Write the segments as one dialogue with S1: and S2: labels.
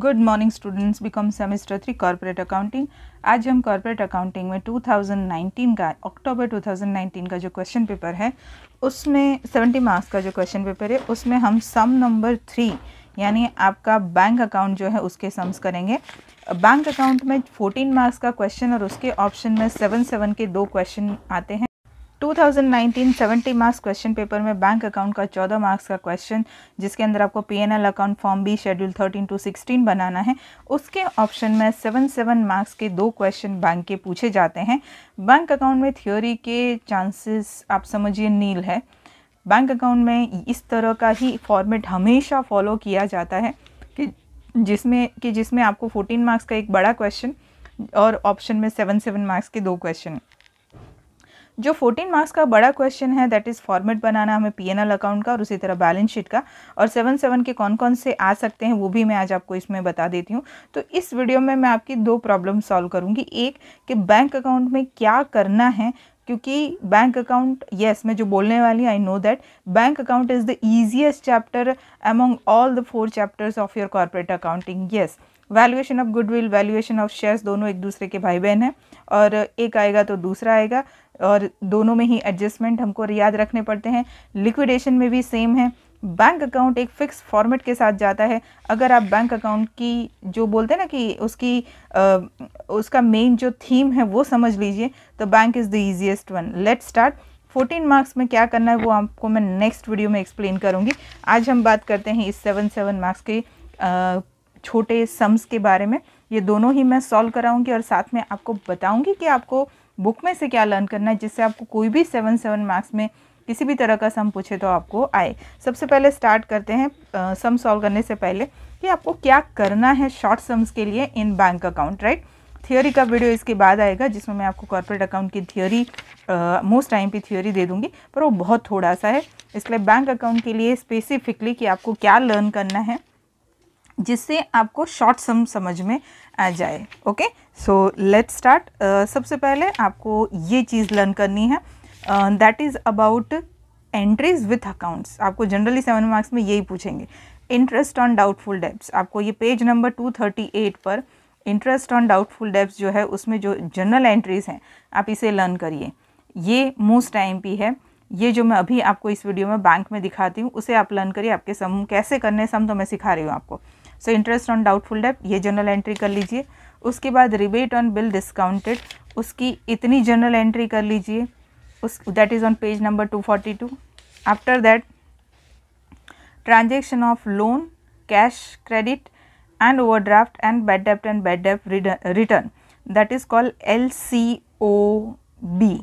S1: Good morning students BCom semester three corporate accounting आज हम corporate accounting में 2019 का अक्टूबर 2019 का जो क्वेश्चन पेपर है उसमें 70 मार्क्स का जो क्वेश्चन पेपर है उसमें हम सम नंबर थ्री यानी आपका बैंक अकाउंट जो है उसके सम्स करेंगे बैंक अकाउंट में 14 मार्क्स का क्वेश्चन और उसके ऑप्शन में सेवन सेवन के दो क्वेश्चन आते हैं 2019 70 मार्क्स क्वेश्चन पेपर में बैंक अकाउंट का 14 मार्क्स का क्वेश्चन जिसके अंदर आपको P account form B schedule 13 to 16 बनाना है उसके ऑप्शन में 77 मार्क्स के दो क्वेश्चन बैंक के पूछे जाते हैं बैंक अकाउंट में थ्योरी के चांसेस आप समझिए नील है बैंक अकाउंट में इस तरह का ही फॉर्मेट हमेशा फॉलो किया जाता है कि जिसमें कि जिसमें आपको 14 मार्क्स का एक बड़ा क्वेश्चन और ऑप्शन में सेवन सेवन मार्क्स के दो क्वेश्चन जो 14 मार्क्स का बड़ा क्वेश्चन है दैट इज़ फॉर्मेट बनाना हमें पीएनएल अकाउंट का और उसी तरह बैलेंस शीट का और सेवन सेवन के कौन कौन से आ सकते हैं वो भी मैं आज आपको इसमें बता देती हूँ तो इस वीडियो में मैं आपकी दो प्रॉब्लम सॉल्व करूँगी एक कि बैंक अकाउंट में क्या करना है क्योंकि बैंक अकाउंट यस मैं जो बोलने वाली I know that bank account is the easiest chapter among all the four chapters of your corporate accounting yes valuation of goodwill valuation of shares दोनों एक दूसरे के भाई बहन हैं और एक आएगा तो दूसरा आएगा और दोनों में ही एडजस्टमेंट हमको याद रखने पड़ते हैं लिक्विडेशन में भी सेम है बैंक अकाउंट एक फिक्स फॉर्मेट के साथ जाता है अगर आप बैंक अकाउंट की जो बोलते हैं ना कि उसकी आ, उसका मेन जो थीम है वो समझ लीजिए तो bank is the easiest one let start 14 marks में क्या करना है वो आपको मैं नेक्स्ट वीडियो में एक्सप्लेन करूँगी आज हम बात करते हैं इस सेवन सेवन मार्क्स के छोटे सम्स के बारे में ये दोनों ही मैं सॉल्व कराऊंगी और साथ में आपको बताऊंगी कि आपको बुक में से क्या लर्न करना है जिससे आपको कोई भी सेवन सेवन मार्क्स में किसी भी तरह का सम पूछे तो आपको आए सबसे पहले स्टार्ट करते हैं सम सॉल्व करने से पहले कि आपको क्या करना है शॉर्ट सम्स के लिए in bank account right theory का वीडियो इसके बाद आएगा जिसमें मैं आपको कॉर्पोरेट अकाउंट की थियोरी मोस्ट टाइम पे थियोरी दे दूंगी पर वो बहुत थोड़ा सा है इसलिए बैंक अकाउंट के लिए स्पेसिफिकली कि आपको क्या लर्न करना है जिससे आपको शॉर्ट सम समझ में आ जाए ओके सो लेट्स स्टार्ट सबसे पहले आपको ये चीज़ लर्न करनी है that is about entries with accounts आपको जनरली सेवन मार्क्स में यही पूछेंगे इंटरेस्ट ऑन डाउटफुल डेप्स आपको ये page number two thirty eight पर इंटरेस्ट ऑन डाउटफुल डेप्स जो है उसमें जो जनरल एंट्रीज हैं आप इसे लर्न करिए ये मोस्ट टाइम पी है ये जो मैं अभी आपको इस वीडियो में बैंक में दिखाती हूँ उसे आप लर्न करिए आपके सम कैसे करने सम तो मैं सिखा रही हूँ आपको so interest on doubtful debt ये जर्नल एंट्री कर लीजिए उसके बाद रिबेट ऑन बिल डिस्काउंटेड उसकी इतनी जर्नल एंट्री कर लीजिए उस that is on page number two forty two after that transaction of loan cash credit and and and overdraft bad डेप्ट bad debt return that is called L C O B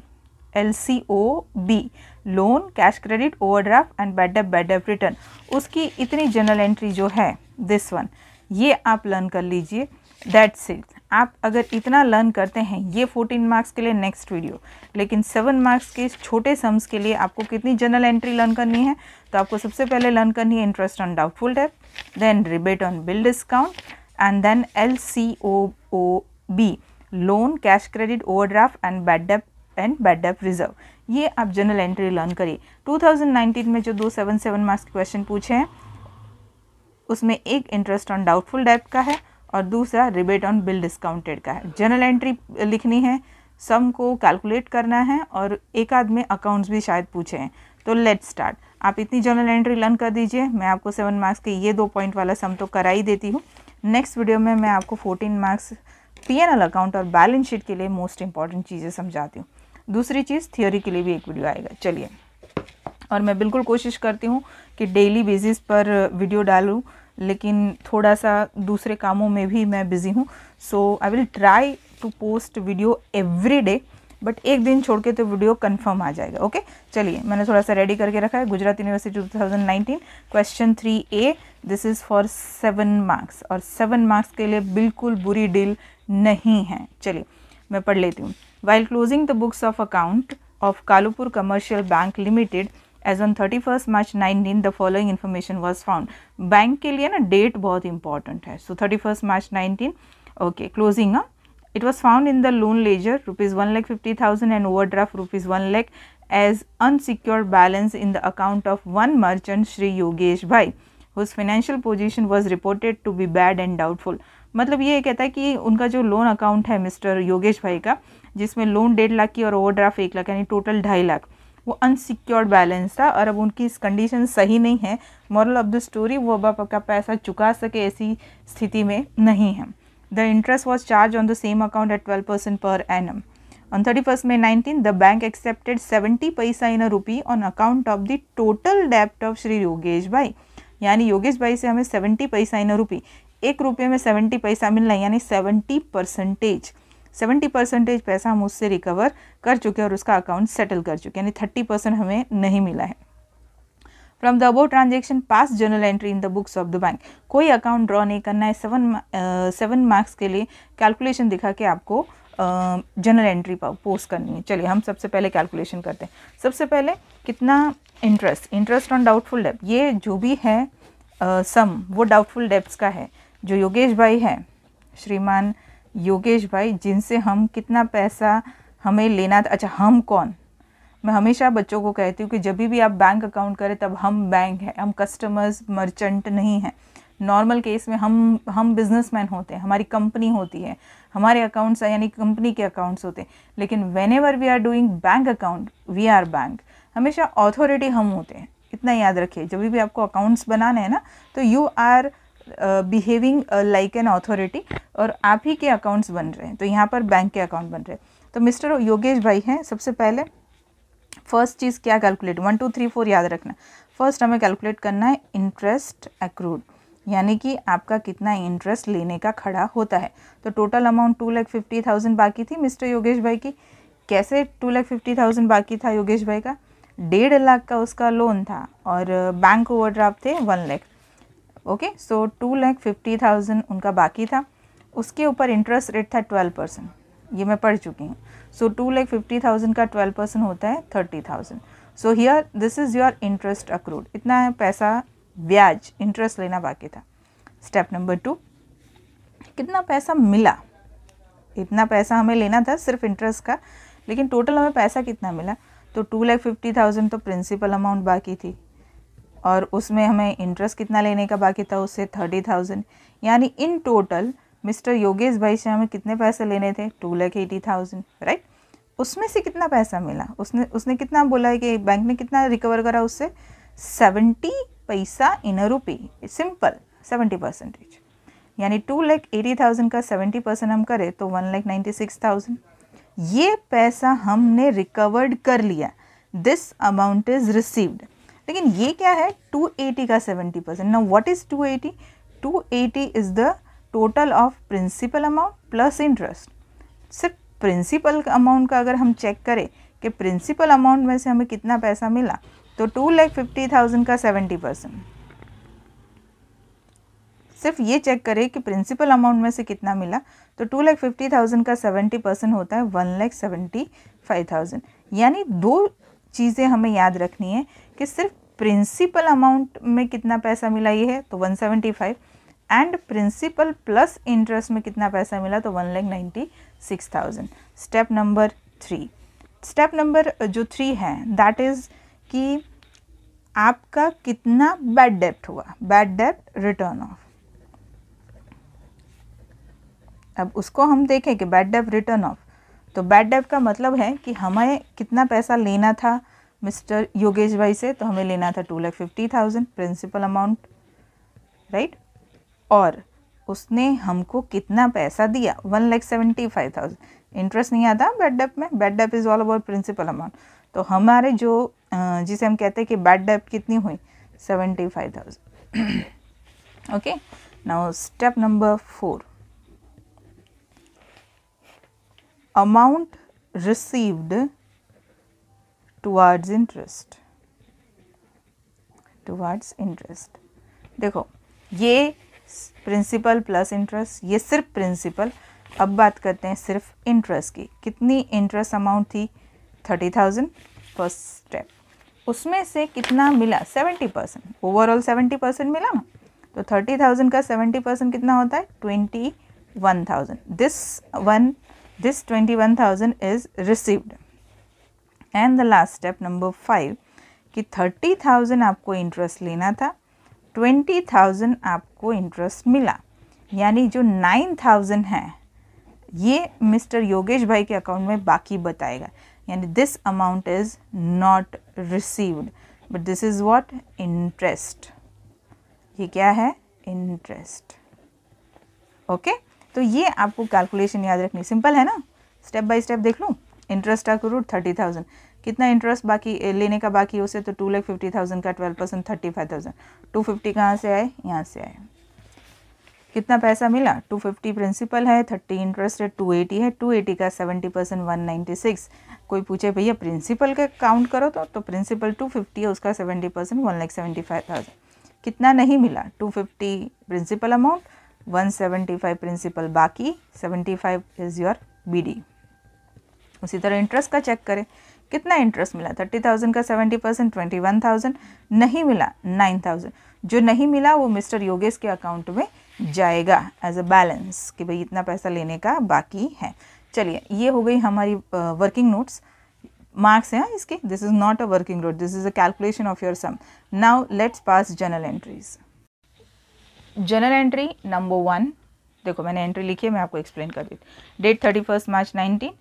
S1: L C O B loan cash credit overdraft and bad debt bad debt return उसकी इतनी general entry जो है this one ये आप learn कर लीजिए that's it आप अगर इतना लर्न करते हैं ये 14 मार्क्स के लिए नेक्स्ट वीडियो लेकिन 7 मार्क्स के छोटे सम्स के लिए आपको कितनी जनरल एंट्री लर्न करनी है तो आपको सबसे पहले लर्न करनी है interest on doubtful debt then rebate on bill discount and then L C O O B loan cash credit overdraft and bad debt and bad debt reserve ये आप जनरल एंट्री लर्न करिए 2019 में जो दो seven seven marks के question पूछे हैं उसमें एक इंटरेस्ट ऑन डाउटफुल डेप का है और दूसरा रिबेट ऑन बिल डिस्काउंटेड का है जनरल एंट्री लिखनी है सम को कैलकुलेट करना है और एक आध में अकाउंट्स भी शायद पूछे हैं तो लेट स्टार्ट आप इतनी जनरल एंट्री लर्न कर दीजिए मैं आपको सेवन मार्क्स के ये दो पॉइंट वाला सम तो करा ही देती हूँ नेक्स्ट वीडियो में मैं आपको फोर्टीन मार्क्स पीएनएल अकाउंट और बैलेंस शीट के लिए मोस्ट इंपॉर्टेंट चीज़ें समझाती हूँ दूसरी चीज़ थियोरी के लिए भी एक वीडियो आएगा चलिए और मैं बिल्कुल कोशिश करती हूँ कि डेली बेसिस पर वीडियो डालूँ लेकिन थोड़ा सा दूसरे कामों में भी मैं बिज़ी हूँ so I will try to post video every day but एक दिन छोड़ के तो वीडियो कंफर्म आ जाएगा ओके चलिए मैंने थोड़ा सा रेडी करके रखा है Gujarat university 2019 question three A this is for seven marks और सेवन मार्क्स के लिए बिल्कुल बुरी डील नहीं है चलिए मैं पढ़ लेती हूँ while closing the books of account of Kalupur commercial bank limited as on thirty first March nineteen the following information was found bank के लिए ना डेट बहुत इंपॉर्टेंट है so thirty first March nineteen okay closing it was found in the loan ledger rupees one lakh fifty thousand and overdraft rupees one lakh as unsecure balance in the account of one merchant Shri Yogesh भाई whose financial position was reported to be bad and doubtful मतलब ये कहता है कि उनका जो loan account है mister Yogesh bhai का जिसमें लोन डेढ़ लाख की और ओवरड्राफ्ट एक लाख यानी टोटल ढाई लाख वो अनसिक्योर्ड बैलेंस था और अब उनकी इस कंडीशन सही नहीं है मॉरल ऑफ द स्टोरी वो अब आपका पैसा चुका सके ऐसी स्थिति में नहीं है the interest was charge on the same account at twelve percent per annum on thirty first May nineteen the bank accepted seventy paisa in a rupee on account of the total डेप्ट of Shri Yogesh bhai यानी योगेश भाई से हमें seventy paisa in a रुपी एक रुपये में seventy पैसा मिलना यानी सेवेंटी परसेंटेज सेवेंटी परसेंटेज पैसा हम उससे रिकवर कर चुके और उसका अकाउंट सेटल कर चुके यानी थर्टी परसेंट हमें नहीं मिला है from the above transaction pass journal entry in the books of the bank कोई अकाउंट ड्रॉ नहीं करना है सेवन सेवन मार्क्स के लिए कैलकुलेशन दिखा के आपको जनरल एंट्री पोस्ट करनी है चलिए हम सबसे पहले कैलकुलेशन करते हैं सबसे पहले कितना interest interest on doubtful debt ये जो भी है सम uh, वो डाउटफुल डेप्स का है जो योगेश भाई हैं श्रीमान योगेश भाई जिनसे हम कितना पैसा हमें लेना था अच्छा हम कौन मैं हमेशा बच्चों को कहती हूँ कि जब भी आप बैंक अकाउंट करें तब हम बैंक हैं हम कस्टमर्स मर्चेंट नहीं हैं नॉर्मल केस में हम हम बिजनेसमैन होते हैं हमारी कंपनी होती है हमारे अकाउंट्स यानी कंपनी के अकाउंट्स होते हैं लेकिन whenever we are doing bank account we are bank हमेशा ऑथोरिटी हम होते हैं इतना याद रखिए जब भी आपको अकाउंट्स बनाने हैं ना तो you are behaving like an authority और आप ही के अकाउंट्स बन रहे हैं तो यहाँ पर बैंक के अकाउंट बन रहे हैं तो मिस्टर योगेश भाई हैं सबसे पहले फर्स्ट चीज़ क्या calculate one two three four याद रखना फर्स्ट हमें कैलकुलेट करना है इंटरेस्ट एक्रूड यानी कि आपका कितना इंटरेस्ट लेने का खड़ा होता है तो total amount two lakh fifty thousand बाकी थी मिस्टर योगेश भाई की कैसे टू लैख फिफ्टी थाउजेंड बाकी था योगेश भाई का डेढ़ लाख का उसका लोन था और बैंक ओवरड्राफ्ट थे one lakh okay so two lakh fifty thousand उनका बाकी था उसके ऊपर इंटरेस्ट रेट था ट्वेल्व परसेंट ये मैं पढ़ चुकी हूँ so two lakh fifty thousand का ट्वेल्व परसेंट होता है thirty thousand so here this is your interest accrued इतना है पैसा ब्याज इंटरेस्ट लेना बाकी था स्टेप नंबर टू कितना पैसा मिला इतना पैसा हमें लेना था सिर्फ इंटरेस्ट का लेकिन टोटल हमें पैसा कितना मिला तो टू लैख फिफ्टी थाउजेंड तो प्रिंसिपल अमाउंट बाकी थी और उसमें हमें इंटरेस्ट कितना लेने का बाकी था उससे थर्टी थाउजेंड यानी in total mister Yogesh bhai से हमें कितने पैसे लेने थे two lakh eighty thousand right उसमें से कितना पैसा मिला उसने उसने कितना बोला है कि बैंक ने कितना रिकवर करा उससे seventy paisa in a rupee simple seventy percentage यानी टू लैख एटी थाउजेंड का सेवेंटी परसेंट हम करें तो one lakh ninety six thousand ये पैसा हमने रिकवर्ड कर लिया दिस अमाउंट इज़ रिसीव्ड लेकिन ये क्या है 280 का 70 परसेंट ना what is 280 280 is the total of principal amount plus interest सिर्फ प्रिंसिपल अमाउंट का अगर हम चेक करें कि प्रिंसिपल अमाउंट में से हमें कितना पैसा मिला तो टू लैख फिफ्टी थाउजेंड का सेवेंटी परसेंट सिर्फ ये चेक करें कि प्रिंसिपल अमाउंट में से कितना मिला तो टू लैख फिफ्टी थाउजेंड का सेवेंटी परसेंट होता है one lakh seventy five thousand यानी दो चीज़ें हमें याद रखनी है कि सिर्फ प्रिंसिपल अमाउंट में कितना पैसा मिला ये है तो 175 एंड प्रिंसिपल प्लस इंटरेस्ट में कितना पैसा मिला तो one lakh ninety six thousand step number three step number जो थ्री है दैट इज़ कि आपका कितना बैड डेप्ट हुआ बैड डेप्ट रिटर्न ऑफ अब उसको हम देखें कि बैड डेप्ट रिटर्न ऑफ तो बैड डेप्ट का मतलब है कि हमें कितना पैसा लेना था मिस्टर योगेश भाई से तो हमें लेना था two lakh fifty thousand principal amount right और उसने हमको कितना पैसा दिया one lakh seventy five thousand interest नहीं आता बैड डेप में bad debt is all about principal amount तो हमारे जो जिसे हम कहते हैं कि बैड डेप कितनी हुई seventy five thousand okay now step number four amount received towards interest towards interest देखो ये प्रिंसिपल प्लस इंटरेस्ट ये सिर्फ प्रिंसिपल अब बात करते हैं सिर्फ इंटरेस्ट की कितनी इंटरेस्ट अमाउंट थी थर्टी थाउजेंड फर्स्ट स्टेप उसमें से कितना मिला seventy percent overall seventy percent मिला ना तो थर्टी थाउजेंड का सेवेंटी परसेंट कितना होता है twenty one thousand this one this twenty one thousand is received and the last step number five कि थर्टी थाउजेंड आपको इंटरेस्ट लेना था ट्वेंटी थाउजेंड आपको इंटरेस्ट मिला यानी जो नाइन थाउजेंड है ये मिस्टर योगेश भाई के अकाउंट में बाकी बताएगा यानी this amount is not received but this is what interest ये क्या है इंटरेस्ट ओके okay? तो ये आपको कैलकुलेशन याद रखनी सिंपल है ना स्टेप बाय स्टेप देख लूँ इंटरेस्ट आपको रूट थर्टी थाउजेंड कितना इंटरेस्ट बाकी लेने का बाकी उसे तो टू लैख फिफ्टी थाउजेंड का twelve percent thirty five thousand two fifty कहाँ से आए यहाँ से आए कितना पैसा मिला टू फिफ्टी प्रिंसिपल है thirty interest rate two eighty है टू एटी का seventy percent one ninety six कोई पूछे भैया प्रिंसिपल का काउंट करो तो तो प्रिंसिपल टू फिफ्टी है उसका seventy percent one lakh seventy five thousand कितना नहीं मिला two fifty principal amount one seventy five principal बाकी seventy five is your B D उसी तरह इंटरेस्ट का चेक करें कितना इंटरेस्ट मिला थर्टी थाउजेंड का seventy percent twenty one thousand नहीं मिला नाइन थाउजेंड जो नहीं मिला वो मिस्टर योगेश के अकाउंट में जाएगा एज अ बैलेंस कि भाई इतना पैसा लेने का बाकी है चलिए ये हो गई हमारी वर्किंग नोट्स मार्क्स हैं इसके this is not a working note this is a calculation of your sum now let's pass journal entries journal entry number one देखो मैंने एंट्री लिखी है मैं आपको एक्सप्लेन कर दी date thirty first March nineteen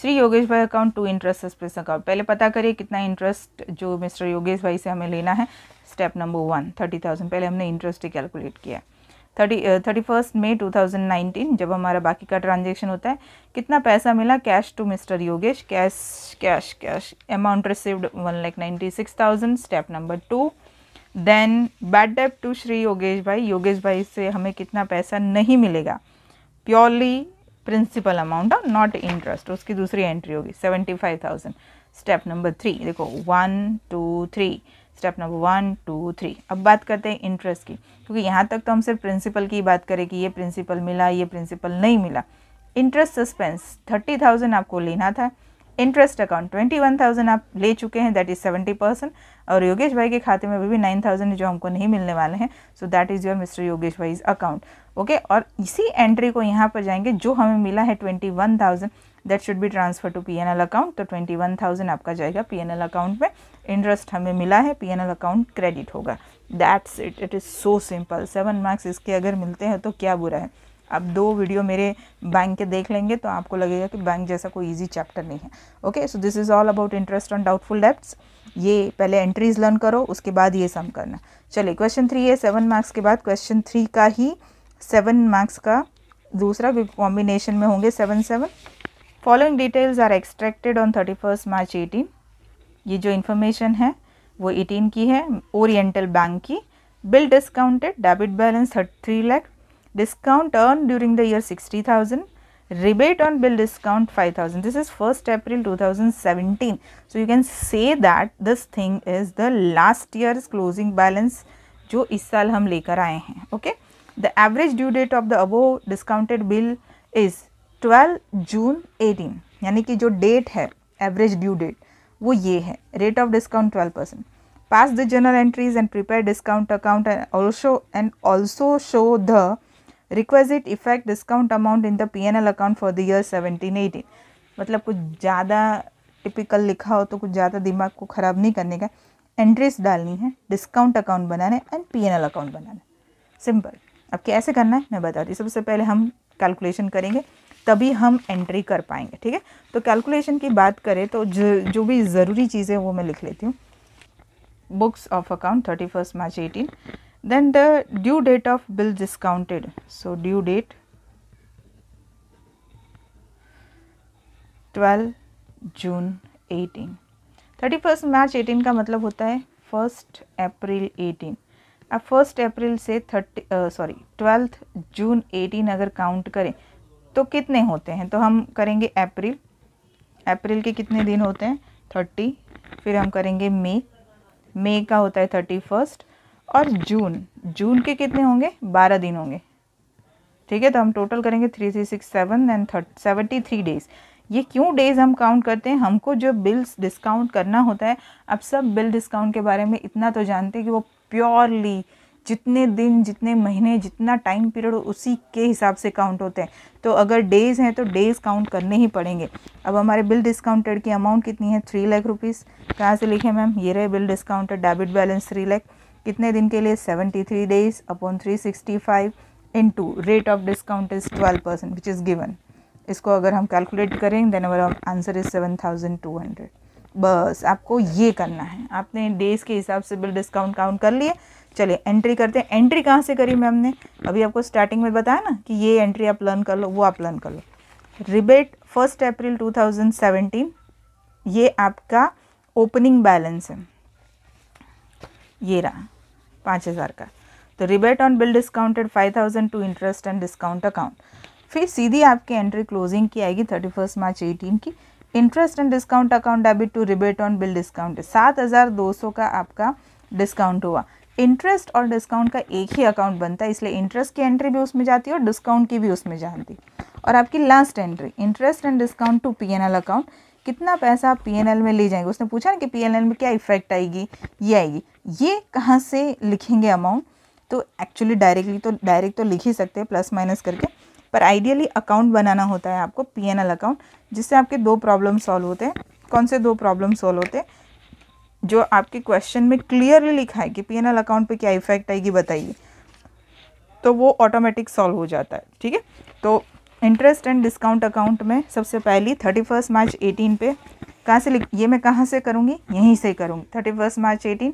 S1: Shri Yogesh bhai account to interest suspense account पहले पता करिए कितना इंटरेस्ट जो मिस्टर योगेश भाई से हमें लेना है step number one thirty thousand पहले हमने इंटरेस्ट ही कैलकुलेट किया है thirty thirty first May two thousand nineteen जब हमारा बाकी का ट्रांजेक्शन होता है कितना पैसा मिला cash to mister Yogesh cash cash cash amount received one lakh ninety six thousand step number two then bad debt to Shri Yogesh bhai Yogesh bhai से हमें कितना पैसा नहीं मिलेगा purely principal amount of not interest उसकी दूसरी एंट्री होगी seventy five thousand step number three देखो one two three step number one two three अब बात करते हैं इंटरेस्ट की क्योंकि यहाँ तक तो हम सिर्फ प्रिंसिपल की बात करें कि ये प्रिंसिपल मिला ये प्रिंसिपल नहीं मिला इंटरेस्ट सस्पेंस थर्टी थाउजेंड आपको लेना था interest account twenty one thousand आप ले चुके हैं दैट इज़ सेवेंटी परसेंट और योगेश भाई के खाते में अभी भी नाइन थाउजेंड जो हमको नहीं मिलने वाले हैं so that is your mister Yogesh bhai account okay और इसी एंट्री को यहाँ पर जाएंगे जो हमें मिला है twenty one thousand that should be transfer to P N L account तो ट्वेंटी वन थाउजेंड आपका जाएगा पी एन एल अकाउंट में इंटरेस्ट हमें मिला है P N L account credit होगा that's it it is so simple seven marks इसके अगर मिलते हैं तो क्या बुरा है आप दो वीडियो मेरे बैंक के देख लेंगे तो आपको लगेगा कि बैंक जैसा कोई ईजी चैप्टर नहीं है okay so this is all about interest on doubtful debts ये पहले एंट्रीज लर्न करो उसके बाद ये सम करना चलिए क्वेश्चन थ्री है सेवन मार्क्स के बाद क्वेश्चन थ्री का ही सेवन मार्क्स का दूसरा कॉम्बिनेशन में होंगे seven seven following details are extracted on thirty first March eighteen ये जो इन्फॉर्मेशन है वो एटीन की है ओरिएंटल बैंक की bill discounted debit balance thirty three lakh discount earned during the year 60000 rebate on bill discount 5000 this is 1st april 2017 so you can say that this thing is the last year's closing balance जो इस साल हम लेकर आए हैं Okay. The average due date of the above discounted bill is 12 June 18 यानी कि जो date है average due date वो ये Rate of discount 12 percent. pass the journal entries and prepare discount account and also and also show the requisite effect discount amount in the P N L account for the year seventeen eighteen मतलब कुछ ज़्यादा typical लिखा हो तो कुछ ज़्यादा दिमाग को ख़राब नहीं करने का एंट्रीज डालनी है डिस्काउंट अकाउंट बनाने and P N L account बनाना सिंपल अब कैसे करना है मैं बताती हूँ सबसे पहले हम कैलकुलेशन करेंगे तभी हम एंट्री कर पाएंगे ठीक है तो कैलकुलेशन की बात करें तो जो जो भी ज़रूरी चीज़ें वो मैं लिख लेती हूँ books of account thirty first March eighteen then the due date of bill discounted so due date 12 June 18 thirty first March 18 का मतलब होता है फर्स्ट अप्रैल 18 अब फर्स्ट अप्रैल से थर्टी सॉरी ट्वेल्थ जून 18 अगर काउंट करें तो कितने होते हैं तो हम करेंगे अप्रैल अप्रैल के कितने दिन होते हैं थर्टी फिर हम करेंगे मई मई का होता है थर्टी फर्स्ट और जून जून के कितने होंगे बारह दिन होंगे ठीक है तो हम टोटल करेंगे three three six seven and thirty seventy three days ये क्यों डेज़ हम काउंट करते हैं हमको जो बिल्स डिस्काउंट करना होता है अब सब बिल डिस्काउंट के बारे में इतना तो जानते हैं कि वो प्योरली जितने दिन जितने महीने जितना टाइम पीरियड उसी के हिसाब से काउंट होते हैं तो अगर डेज़ हैं तो डेज़ काउंट करने ही पड़ेंगे अब हमारे बिल डिस्काउंटेड की अमाउंट कितनी है थ्री लाख रुपीज़ कहाँ से लिखे मैम ये रहे bill discounted debit balance three lakh कितने दिन के लिए 73 days upon 365 to rate of discount is 12 percent which is given इसको अगर हम कैलकुलेट करें देन अवर आंसर इज 7200 बस आपको ये करना है आपने डेज़ के हिसाब से बिल डिस्काउंट काउंट कर लिए चलिए एंट्री करते हैं एंट्री कहाँ से करी मैम ने अभी आपको स्टार्टिंग में बताया ना कि ये एंट्री आप लर्न कर लो वो आप लर्न कर लो रिबेट फर्स्ट अप्रैल 2017 ये आपका ओपनिंग बैलेंस है ये रहा पाँच हज़ार का तो rebate on bill discounted five thousand to interest and discount account फिर सीधी आपकी एंट्री क्लोजिंग की आएगी थर्टी फर्स्ट मार्च एटीन की interest and discount account debit to rebate on bill discount सात हज़ार दो सौ का आपका डिस्काउंट हुआ इंटरेस्ट और डिस्काउंट का एक ही अकाउंट बनता है इसलिए इंटरेस्ट की एंट्री भी उसमें जाती है और डिस्काउंट की भी उसमें जाती है और आपकी last entry interest and discount to P N L account कितना पैसा आप पी में ले जाएंगे उसने पूछा ना कि पी में क्या इफ़ेक्ट आएगी ये आएगी ये कहाँ से लिखेंगे अमाउंट तो एक्चुअली डायरेक्टली तो डायरेक्ट तो लिख ही सकते हैं प्लस माइनस करके पर आइडियली अकाउंट बनाना होता है आपको पी अकाउंट जिससे आपके दो प्रॉब्लम सॉल्व होते हैं कौन से दो प्रॉब्लम सॉल्व होते हैं जो आपके क्वेश्चन में क्लियरली लिखा है कि पी अकाउंट पे क्या इफेक्ट आएगी बताइए तो वो ऑटोमेटिक सॉल्व हो जाता है ठीक है तो इंटरेस्ट एंड डिस्काउंट अकाउंट में सबसे पहली थर्टी फर्स्ट मार्च एटीन पे कहाँ से लिख ये मैं कहाँ से करूँगी यहीं से करूँगी thirty first March eighteen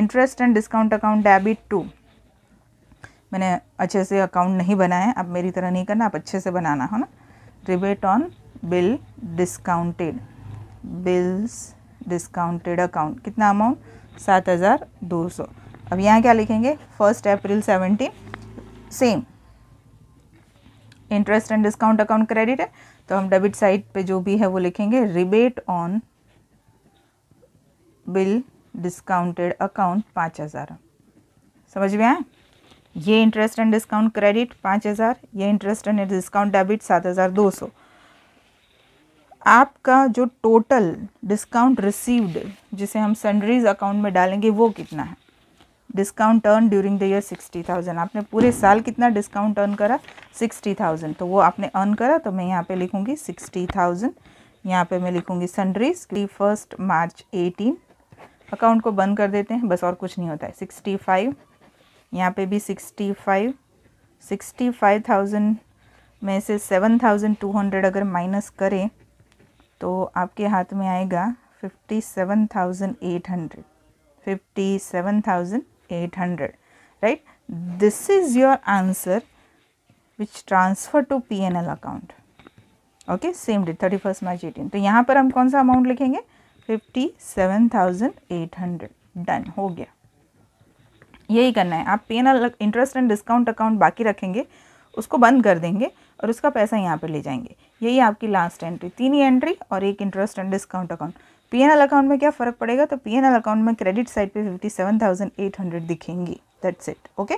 S1: interest and discount account debit to मैंने अच्छे से अकाउंट नहीं बनाया अब मेरी तरह नहीं करना आप अच्छे से बनाना हो ना rebate on bill discounted bills discounted account कितना अमाउंट सात हज़ार दो सौ अब यहाँ क्या लिखेंगे first April seventeen same interest and discount account credit है तो हम डेबिट साइड पे जो भी है वो लिखेंगे rebate on bill discounted account पाँच हज़ार समझ में आए ये इंटरेस्ट एंड डिस्काउंट क्रेडिट पाँच हज़ार ये इंटरेस्ट एंड डिस्काउंट डेबिट सात हज़ार दो सौ आपका जो टोटल डिस्काउंट रिसीव्ड जिसे हम सन्ड्रीज अकाउंट में डालेंगे वो कितना है discount earn during the year sixty thousand आपने पूरे साल कितना डिस्काउंट अर्न करा सिक्सटी थाउजेंड तो वो आपने अर्न करा तो मैं यहाँ पे लिखूँगी सिक्सटी थाउजेंड यहाँ पे मैं लिखूँगी सनरीज की फर्स्ट मार्च एटीन अकाउंट को बंद कर देते हैं बस और कुछ नहीं होता है सिक्सटी फाइव यहाँ पर भी sixty five sixty five thousand में से सेवन थाउजेंड टू हंड्रेड अगर माइनस करें तो आपके हाथ में आएगा fifty seven thousand eight hundred fifty seven thousand 800 right this is your answer which transfer to P N L account okay same date thirty first March eighteen तो यहाँ पर हम कौन सा अमाउंट लिखेंगे fifty seven thousand eight hundred done हो गया यही करना है आप P N L interest and discount account बाकी रखेंगे उसको बंद कर देंगे और उसका पैसा यहाँ पर ले जाएंगे यही आपकी लास्ट एंट्री तीन ही एंट्री और एक interest and discount account L account में क्या फ़र्क पड़ेगा तो एल अकाउंट में क्रेडिट साइड पे fifty seven thousand eight hundred दिखेंगी दैट्स इट ओके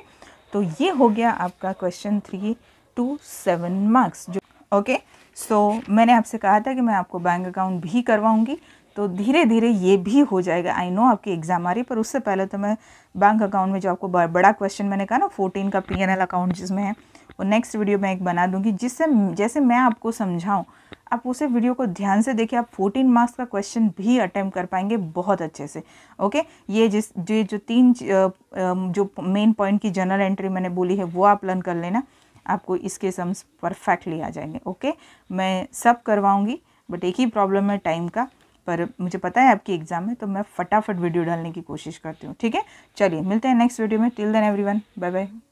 S1: तो ये हो गया आपका question three two seven marks जो ओके okay? सो so, मैंने आपसे कहा था कि मैं आपको बैंक अकाउंट भी करवाऊंगी तो धीरे धीरे ये भी हो जाएगा आई नो आपकी एग्ज़ाम आ रही पर उससे पहले तो मैं बैंक अकाउंट में जो आपको बड़ा क्वेश्चन मैंने कहा ना फोर्टीन का पी अकाउंट जिसमें है वो नेक्स्ट वीडियो में एक बना दूंगी जिससे जैसे मैं आपको समझाऊँ आप उसे वीडियो को ध्यान से देखिए आप फोर्टीन मार्क्स का क्वेश्चन भी अटैम्प्ट कर पाएंगे बहुत अच्छे से ओके ये जिस ये जो तीन जो मेन पॉइंट की जनरल एंट्री मैंने बोली है वो आप लर्न कर लेना आपको इसके सम्स परफेक्टली आ जाएंगे ओके मैं सब करवाऊँगी बट एक ही प्रॉब्लम है टाइम का पर मुझे पता है आपकी एग्ज़ाम है तो मैं फटाफट वीडियो डालने की कोशिश करती हूँ ठीक है चलिए मिलते हैं नेक्स्ट वीडियो में till then everyone bye bye